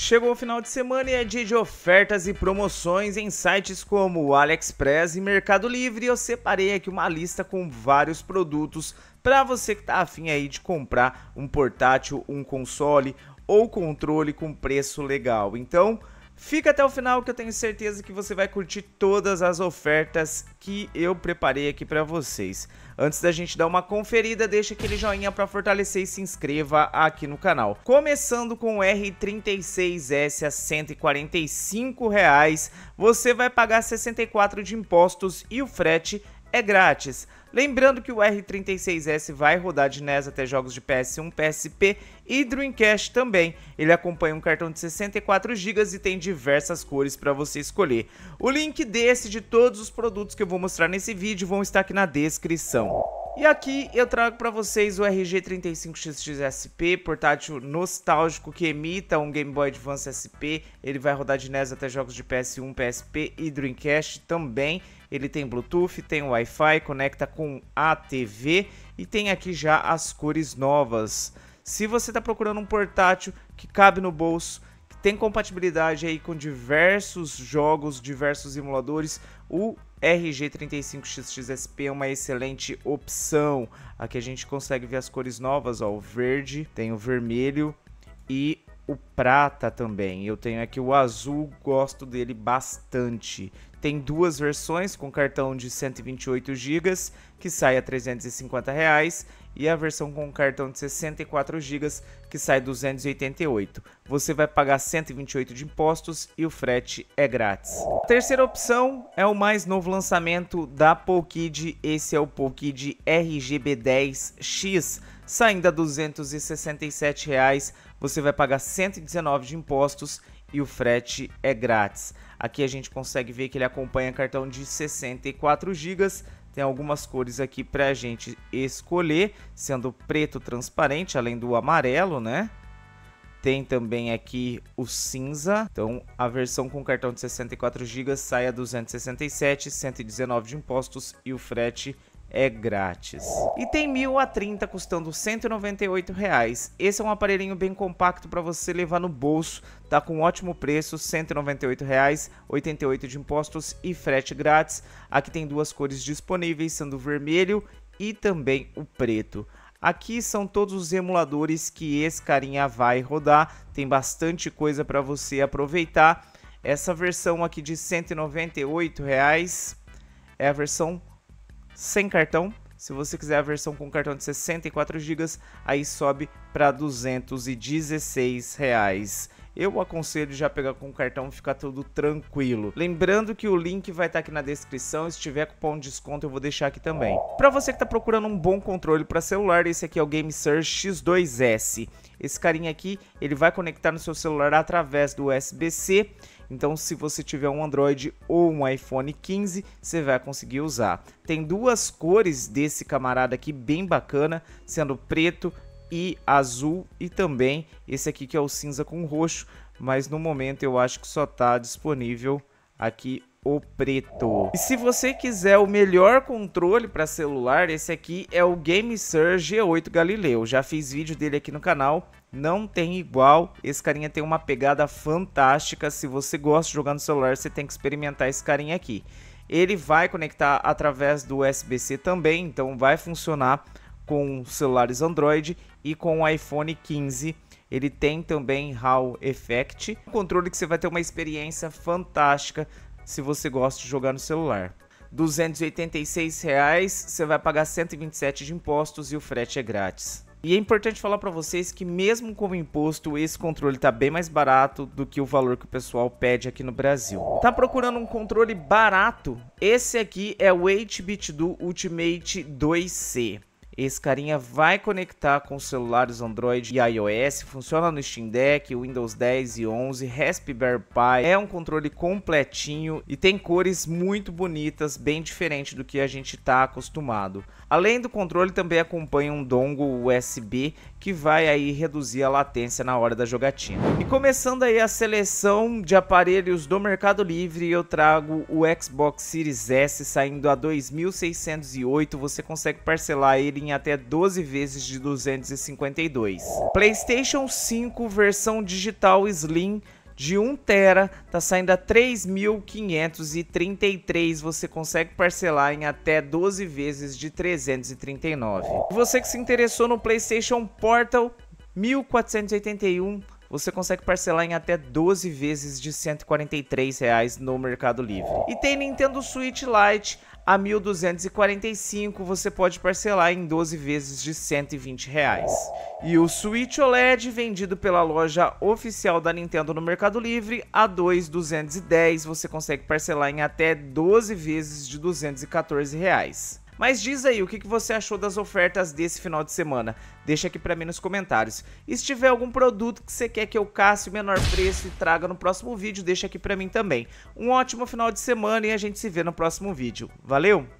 Chegou o final de semana e é dia de ofertas e promoções em sites como AliExpress e Mercado Livre. Eu separei aqui uma lista com vários produtos para você que está afim aí de comprar um portátil, um console ou controle com preço legal. Então, Fica até o final que eu tenho certeza que você vai curtir todas as ofertas que eu preparei aqui para vocês. Antes da gente dar uma conferida, deixa aquele joinha para fortalecer e se inscreva aqui no canal. Começando com o R36S a R$ 145, reais, você vai pagar R$ 64 de impostos e o frete é grátis. Lembrando que o R36S vai rodar de NES até jogos de PS1, PSP e Dreamcast também. Ele acompanha um cartão de 64 GB e tem diversas cores para você escolher. O link desse de todos os produtos que eu vou mostrar nesse vídeo vão estar aqui na descrição. E aqui eu trago para vocês o RG35XX SP, portátil nostálgico que emita um Game Boy Advance SP. Ele vai rodar de NES até jogos de PS1, PSP e Dreamcast também. Ele tem Bluetooth, tem Wi-Fi, conecta com a TV e tem aqui já as cores novas. Se você está procurando um portátil que cabe no bolso, tem compatibilidade aí com diversos jogos, diversos emuladores. O RG35XXSP é uma excelente opção. Aqui a gente consegue ver as cores novas, ó, o verde, tem o vermelho e o prata também. Eu tenho aqui o azul, gosto dele bastante. Tem duas versões com cartão de 128 GB, que sai a R$ 350, reais, e a versão com cartão de 64 GB, que sai 288. Você vai pagar 128 de impostos e o frete é grátis. A terceira opção é o mais novo lançamento da Polkid, esse é o Polkid RGB10X, saindo a R$ 267, reais, você vai pagar 119 de impostos e o frete é grátis. Aqui a gente consegue ver que ele acompanha cartão de 64 GB. Tem algumas cores aqui para a gente escolher, sendo preto transparente, além do amarelo, né? Tem também aqui o cinza. Então, a versão com cartão de 64 GB sai a 267, 119 de impostos e o frete é grátis. E tem 1000 a 30 custando 198 reais. Esse é um aparelhinho bem compacto para você levar no bolso, tá com um ótimo preço, 198 reais, 88 de impostos e frete grátis. Aqui tem duas cores disponíveis, sendo o vermelho e também o preto. Aqui são todos os emuladores que esse carinha vai rodar, tem bastante coisa para você aproveitar. Essa versão aqui de 198 reais é a versão sem cartão. Se você quiser a versão com cartão de 64 GB, aí sobe para R$ 216. Reais. Eu aconselho já pegar com o cartão e ficar tudo tranquilo. Lembrando que o link vai estar tá aqui na descrição, se tiver cupom de desconto eu vou deixar aqui também. Para você que está procurando um bom controle para celular, esse aqui é o GameSir X2S. Esse carinha aqui, ele vai conectar no seu celular através do USB-C então, se você tiver um Android ou um iPhone 15, você vai conseguir usar. Tem duas cores desse camarada aqui bem bacana, sendo preto e azul e também esse aqui que é o cinza com roxo, mas no momento eu acho que só está disponível aqui o preto. E se você quiser o melhor controle para celular, esse aqui é o GameSir G8 Galileu. Já fiz vídeo dele aqui no canal, não tem igual. Esse carinha tem uma pegada fantástica. Se você gosta de jogar no celular, você tem que experimentar esse carinha aqui. Ele vai conectar através do USB-C também, então vai funcionar com celulares Android e com o iPhone 15. Ele tem também Hall Effect, um controle que você vai ter uma experiência fantástica se você gosta de jogar no celular. R$ 286, reais, você vai pagar 127 de impostos e o frete é grátis. E é importante falar para vocês que mesmo com o imposto, esse controle tá bem mais barato do que o valor que o pessoal pede aqui no Brasil. Tá procurando um controle barato? Esse aqui é o 8-bit do Ultimate 2C. Esse carinha vai conectar com celulares Android e iOS, funciona no Steam Deck, Windows 10 e 11, Raspberry Pi. É um controle completinho e tem cores muito bonitas, bem diferente do que a gente está acostumado. Além do controle, também acompanha um dongle USB que vai aí reduzir a latência na hora da jogatina. E começando aí a seleção de aparelhos do Mercado Livre, eu trago o Xbox Series S saindo a 2.608, você consegue parcelar ele em em até 12 vezes de 252. PlayStation 5 versão digital Slim de 1 tera tá saindo a 3.533, você consegue parcelar em até 12 vezes de 339. Você que se interessou no PlayStation Portal 1481 você consegue parcelar em até 12 vezes de R$ reais no Mercado Livre. E tem Nintendo Switch Lite a 1.245 você pode parcelar em 12 vezes de 120 reais. E o Switch OLED vendido pela loja oficial da Nintendo no Mercado Livre a 2.210 você consegue parcelar em até 12 vezes de 214 reais. Mas diz aí o que, você achou das ofertas desse final de semana. Deixa aqui para mim nos comentários. E se tiver algum produto que você quer que eu casse o menor preço e traga no próximo vídeo, deixa aqui para mim também. Um ótimo final de semana e a gente se vê no próximo vídeo. Valeu!